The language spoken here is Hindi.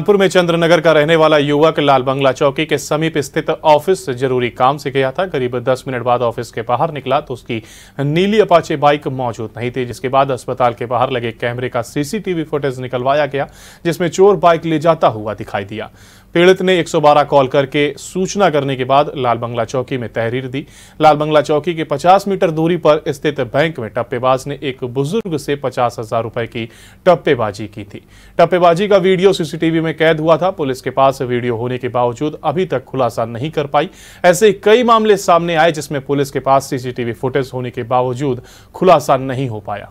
कानपुर में चंद्रनगर का रहने वाला युवक लाल बंगला चौकी के समीप स्थित ऑफिस जरूरी काम से गया था करीब 10 मिनट बाद ऑफिस के बाहर निकला तो उसकी नीली अपाचे बाइक मौजूद नहीं थी जिसके बाद अस्पताल के बाहर लगे कैमरे का सीसीटीवी फुटेज निकलवाया गया जिसमें चोर बाइक ले जाता हुआ दिखाई दिया पीड़ित ने 112 कॉल करके सूचना करने के बाद लाल बंगला चौकी में तहरीर दी लाल बंगला चौकी के 50 मीटर दूरी पर स्थित बैंक में टप्पेबाज ने एक बुजुर्ग से पचास हजार रुपए की टप्पेबाजी की थी टप्पेबाजी का वीडियो सीसीटीवी में कैद हुआ था पुलिस के पास वीडियो होने के बावजूद अभी तक खुलासा नहीं कर पाई ऐसे कई मामले सामने आए जिसमें पुलिस के पास सीसीटीवी फुटेज होने के बावजूद खुलासा नहीं हो पाया